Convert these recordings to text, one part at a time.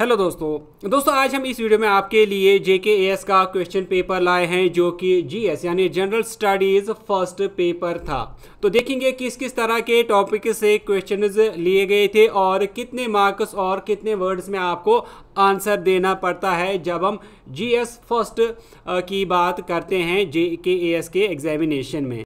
Hello दोस्तों दोस्तों आज हम इस वीडियो में आपके लिए जेके एस का क्वेश्चन पेपर लाए हैं जो कि जीएस यानी जनरल स्टडीज़ फर्स्ट पेपर था तो देखेंगे किस किस तरह के टॉपिक से क्वेश्चन लिए गए थे और कितने मार्क्स और कितने वर्ड्स में आपको आंसर देना पड़ता है जब हम जीएस फर्स्ट की बात करते हैं जेके एस के एग्जामिनेशन में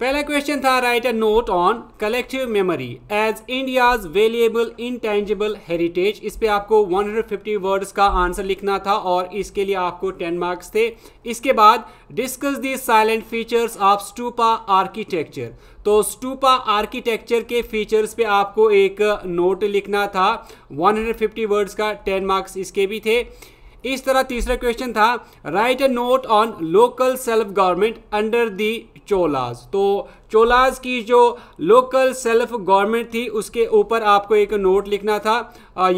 पहला क्वेश्चन था write a note on collective memory as India's valuable intangible heritage इस पे आपको 150 वर्ड्स का आंसर लिखना था और इसके लिए आपको 10 मार्क्स थे इसके बाद discuss the salient features of stupa architecture तो स्टूपा आर्किटेक्चर के फीचर्स पे आपको एक नोट लिखना था 150 वर्ड्स का 10 मार्क्स इसके भी थे इस तरह तीसरा क्वेश्चन था write a note on local self government under the Cholas तो चोलाज की जो लोकल सेल्फ गवर्नमेंट थी उसके ऊपर आपको एक नोट लिखना था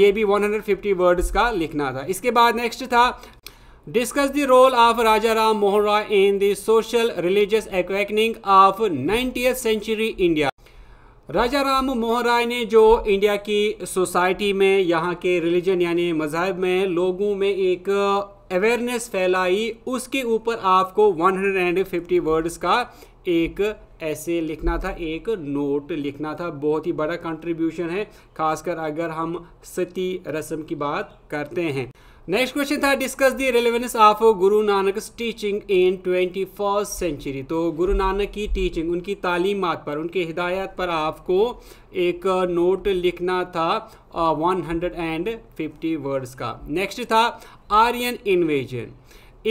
ये भी 150 वर्ड्स का लिखना था इसके बाद नेक्स्ट था discuss the role of Raja Ram Mohan Roy in the social religious awakening of nineteenth century India Raja Ram Mohan Roy ने जो इंडिया की सोसाइटी में यहाँ के रिलीजन यानी मज़हब में लोगों में एक अवेयरनेस फैलाई उसके ऊपर आपको 150 वर्ड्स का एक ऐसे लिखना था एक नोट लिखना था बहुत ही बड़ा कंट्रीब्यूशन है खासकर अगर हम सती रस्म की बात करते हैं नेक्स्ट क्वेश्चन था discuss the relevance of Guru Nanak teaching in twenty first century तो गुरु नानक की टीचिंग उनकी तालीमत पर उनके हिदायत पर आपको एक नोट लिखना था one hundred and fifty words का नेक्स्ट था Aryan invasion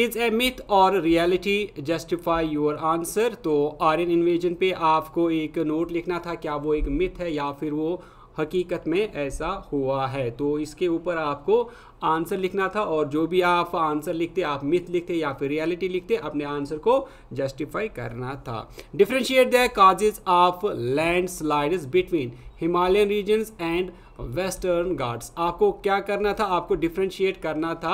is a myth or reality justify your answer तो आर्यन इन्वेजन पे आपको एक नोट लिखना था क्या वो एक मिथ है या फिर वो हकीकत में ऐसा हुआ है तो इसके ऊपर आपको आंसर लिखना था और जो भी आप आंसर लिखते आप मिथ लिखते या फिर रियलिटी लिखते अपने आंसर को जस्टिफाई करना था differentiate the causes of landslide between Himalayan regions and western Ghats आपको क्या करना था आपको डिफ्रेंशिएट करना था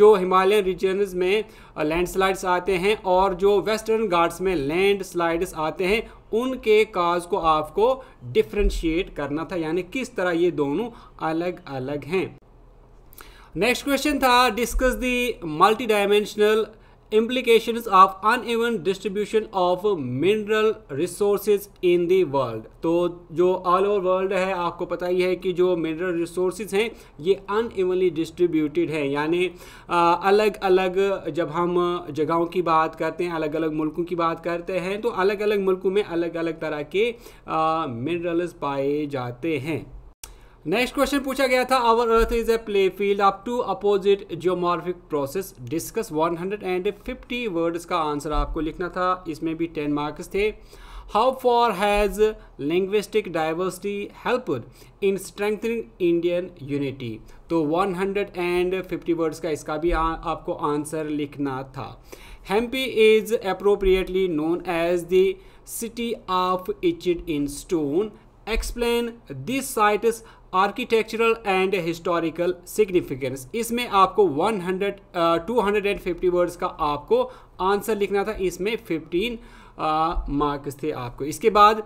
जो हिमालयन रीजन में लैंडस्लाइड्स आते हैं और जो वेस्टर्न गार्ड्स में लैंडस्लाइड्स आते हैं उनके काज को आपको डिफ्रेंशिएट करना था यानी किस तरह ये दोनों अलग अलग हैं नेक्स्ट क्वेश्चन था discuss the multi dimensional implications of uneven distribution of mineral resources in the world तो जो ऑल ओवर वर्ल्ड है आपको पता ही है कि जो मिनरल रिसोर्स हैं ये अनइवनली डिस्ट्रीब्यूट है यानी अलग अलग जब हम जगहों की बात करते हैं अलग अलग मुल्कों की बात करते हैं तो अलग अलग मुल्कों में अलग अलग तरह के मिनरल्स पाए जाते हैं नेक्स्ट क्वेश्चन पूछा गया था our earth is a play field up to opposite geomorphic process discuss 150 words का आंसर आपको लिखना था इसमें भी 10 मार्क्स थे how far has linguistic diversity helped in strengthening Indian unity तो 150 वर्ड्स का इसका भी आ, आपको आंसर लिखना था Hampi is appropriately known as the city of etched in stone explain this site architectural and historical significance इसमें आपको 100 250 वर्ड्स का आपको आंसर लिखना था इसमें 15 मार्क्स थे आपको इसके बाद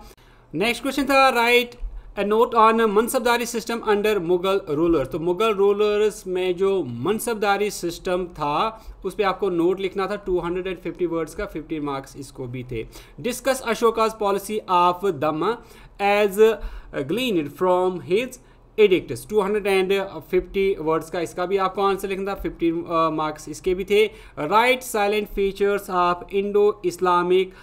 नेक्स्ट क्वेश्चन था write a note on mansabdari system under Mughal ruler तो मुगल रूलर्स में जो मनसबदारी सिस्टम था उस पर आपको नोट लिखना था 250 वर्ड्स का 50 मार्क्स इसको भी थे discuss Ashoka's policy of dhamma as gleaned from his edict 250 words का इसका भी आपको आंसर लिखना था 50 मार्क्स uh, इसके भी थे write salient features of Indo Islamic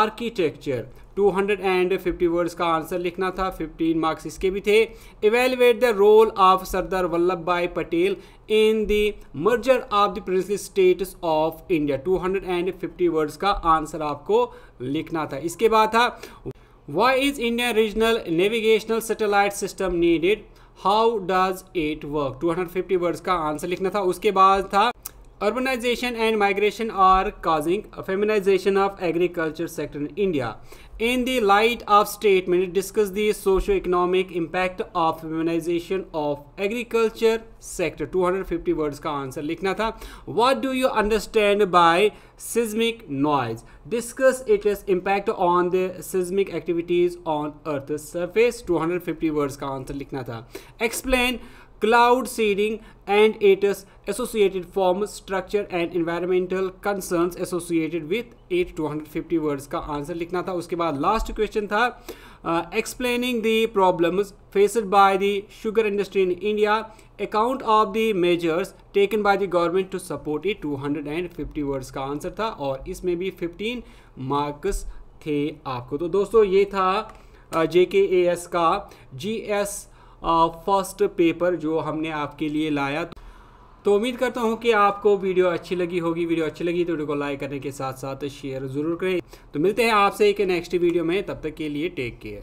architecture 250 words का आंसर लिखना था 15 मार्क्स इसके भी थे evaluate the role of Sardar Vallabh Bhai Patel in the merger of the princely states of India 250 words का आंसर आपको लिखना था इसके बाद था why is India regional navigational satellite system needed how does it work 250 words का आंसर लिखना था उसके बाद था Urbanization and migration are causing a feminization of agriculture sector in India. In the light of statement, discuss the socio-economic impact of feminization of agriculture sector. 250 words का answer लिखना था. What do you understand by seismic noise? Discuss its impact on the seismic activities on Earth's surface. 250 words का answer लिखना था. Explain cloud cloud seeding and associated form structure and structure and associated with at two hundred fifty words का answer लिखना था उसके बाद last question था explaining the problem faced by the sugar industry in India account of the measures taken by the government to support it two hundred and fifty words का answer था और इसमें भी फिफ्टीन मार्क्स थे आपको तो दोस्तों ये था जे के ए एस का जी एस फर्स्ट पेपर जो हमने आपके लिए लाया तो उम्मीद करता हूँ कि आपको वीडियो अच्छी लगी होगी वीडियो अच्छी लगी तो वीडियो को लाइक करने के साथ साथ शेयर ज़रूर करें तो मिलते हैं आपसे एक नेक्स्ट वीडियो में तब तक के लिए टेक केयर